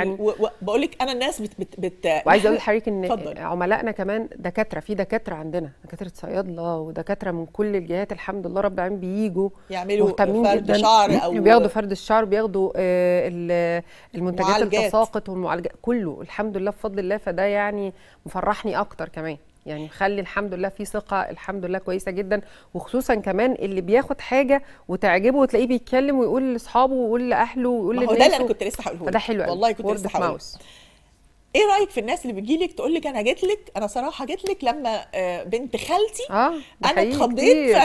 يعني بقول لك انا الناس بت بت بت وعايزه اقول لحضرتك ان فضل. عملائنا كمان دكاتره في دكاتره عندنا دكاتره صيادله ودكاتره من كل الجهات الحمد لله رب العالمين بييجوا يعملوا فرد جداً. شعر او بياخدوا فرد الشعر بياخدوا آه، المنتجات التساقط والمعالجات كله الحمد لله بفضل الله فده يعني مفرحني اكتر كمان يعني مخلي الحمد لله في ثقه الحمد لله كويسه جدا وخصوصا كمان اللي بياخد حاجه وتعجبه وتلاقيه بيتكلم ويقول لاصحابه ويقول لاهله ويقول للناس ده اللي انا كنت لسه هقوله ده حلو والله كنت لسه هقوله ايه رايك في الناس اللي بتجي لك تقول لك انا جيت لك انا صراحه جيت لك لما آه، بنت خالتي آه انا اتخضيت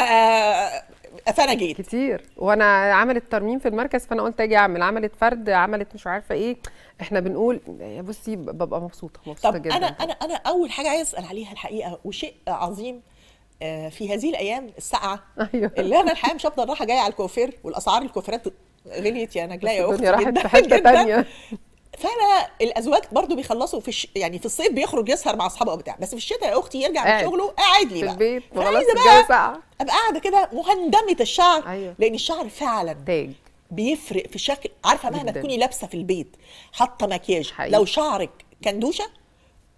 فانا جيت كتير وانا عملت ترميم في المركز فانا قلت اجي اعمل عملت فرد عملت مش عارفه ايه احنا بنقول يعني بصي ببقى مبسوطه مبسوطه طب جدا انا انا انا اول حاجه عايز اسال عليها الحقيقه وشيء عظيم آه، في هذه الايام الساقعه أيوة. اللي انا الحقيقه مش هفضل رايحه جايه على الكوافير والاسعار الكوافيرات غليت يا نجلاء يا اختي راحت في حته ثانيه فانا الازواج برضو بيخلصوا في الش... يعني في الصيف بيخرج يسهر مع اصحابه او بتاع بس في الشتاء يا اختي يرجع من شغله قاعد لي بقى في البيت بقى ابقى قاعده كده مهندمه الشعر أيوه. لان الشعر فعلا تاج بيفرق في شكل عارفه مهما تكوني لابسه في البيت حاطه مكياج حقيقي. لو شعرك كندوشه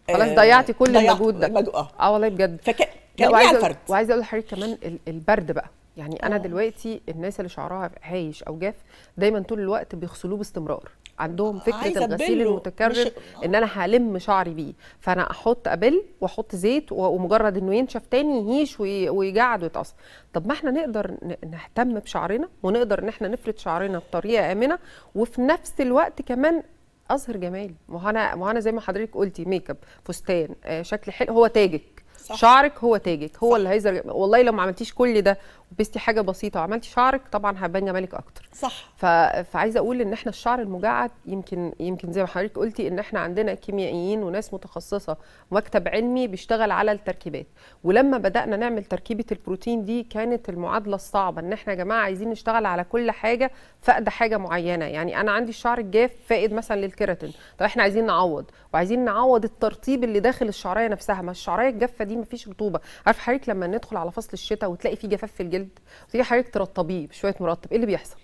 خلاص آه، ضيعتي كل ضيعت المجهود ده المجهود. اه, آه، والله بجد فك... وعايزه وعايز اقول لحضرتك كمان البرد بقى يعني انا أوه. دلوقتي الناس اللي شعرها هايش او جاف دايما طول الوقت بيغسلوه باستمرار عندهم فكره الغسيل المتكرر ان انا هلم شعري بيه فانا احط ابل واحط زيت ومجرد انه ينشف تاني يهيش ويقعد ويتقص طب ما احنا نقدر نهتم بشعرنا ونقدر ان احنا نفرد شعرنا بطريقه امنه وفي نفس الوقت كمان اظهر جمال ما هو انا ما هو انا زي ما حضرتك قلتي ميك اب فستان آه شكل حلو هو تاجك صح. شعرك هو تاجك هو صح. اللي هيظهر والله لو ما عملتيش كل ده وبستي حاجه بسيطه وعملتي شعرك طبعا هيبان جمالك اكتر صح ف... فعايزه اقول ان احنا الشعر المجعد يمكن يمكن زي ما حضرتك قلتي ان احنا عندنا كيميائيين وناس متخصصه مكتب علمي بيشتغل على التركيبات ولما بدانا نعمل تركيبه البروتين دي كانت المعادله الصعبه ان احنا يا جماعه عايزين نشتغل على كل حاجه فاقده حاجه معينه يعني انا عندي الشعر الجاف فائد مثلا للكيراتين طب احنا عايزين نعوض وعايزين نعوض الترطيب اللي داخل الشعريه نفسها ما الشعريه الجافه دي مفيش رطوبه عارف حضرتك لما ندخل على فصل الشتاء وتلاقي فيه جفاف في الجلد وتيجي حضرتك ترطبيه بشويه مرطب ايه اللي بيحصل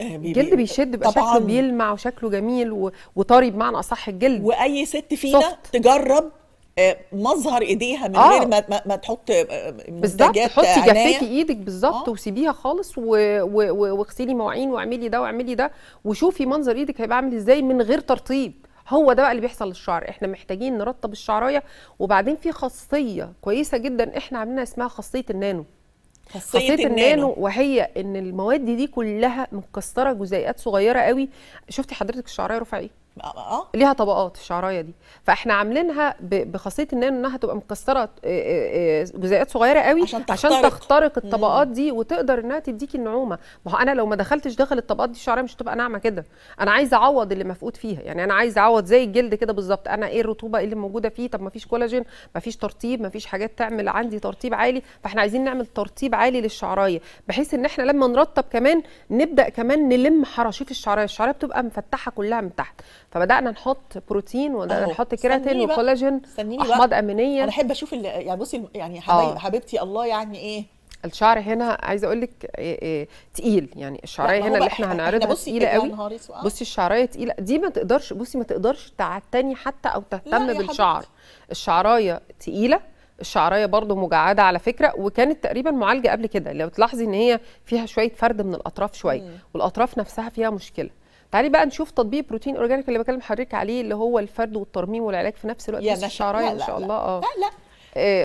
الجلد بيشد بيبقى شكله بيلمع وشكله جميل وطري بمعنى اصح الجلد واي ست فينا صفت. تجرب آه، مظهر ايديها من آه. غير ما, ما, تحط آه، بالظبط حطي جفاكي ايدك بالظبط آه. وسيبيها خالص واغسلي مواعين واعملي ده واعملي ده وشوفي منظر ايدك هيبقى عامل ازاي من غير ترطيب هو ده بقى اللي بيحصل للشعر احنا محتاجين نرطب الشعرايه وبعدين في خاصيه كويسه جدا احنا عاملينها اسمها خاصيه النانو خاصيه, النانو. النانو وهي ان المواد دي كلها مكسره جزيئات صغيره قوي شفتي حضرتك الشعرية رفع ايه آه،, آه،, اه ليها طبقات الشعرايه دي فاحنا عاملينها بخاصيه ان انها تبقى مكسره آه، جزيئات صغيره قوي عشان تخترق, عشان تخترق الطبقات دي وتقدر انها تديكي النعومه ما هو انا لو ما دخلتش داخل الطبقات دي الشعرايه مش هتبقى ناعمه كده انا عايزه اعوض اللي مفقود فيها يعني انا عايزه اعوض زي الجلد كده بالظبط انا ايه الرطوبه إيه اللي موجوده فيه طب ما فيش كولاجين ما فيش ترطيب ما فيش حاجات تعمل عندي ترطيب عالي فاحنا عايزين نعمل ترطيب عالي للشعرايه بحيث ان احنا لما نرطب كمان نبدا كمان نلم حراشيف الشعرايه الشعرايه بتبقى مفتحه كلها من تحت فبدانا نحط بروتين وبدانا نحط كيراتين وكولاجين احماض امينيه انا احب اشوف يعني بصي يعني آه. حبيبتي الله يعني ايه الشعر هنا عايزه اقول لك آه، آه، تقيل يعني الشعريه هنا اللي احنا هنعرضها تقيله قوي بصي الشعريه تقيله دي ما تقدرش بصي ما تقدرش تعتني حتى او تهتم بالشعر الشعرايه تقيله الشعرايه برضو مجعده على فكره وكانت تقريبا معالجه قبل كده لو تلاحظي ان هي فيها شويه فرد من الاطراف شويه والاطراف نفسها فيها مشكله تعالي بقى نشوف تطبيق بروتين اورجانيك اللي بكلم حضرتك عليه اللي هو الفرد والترميم والعلاج في نفس الوقت مش الشعرايه ان شاء الله اه لا لا, لا. آه.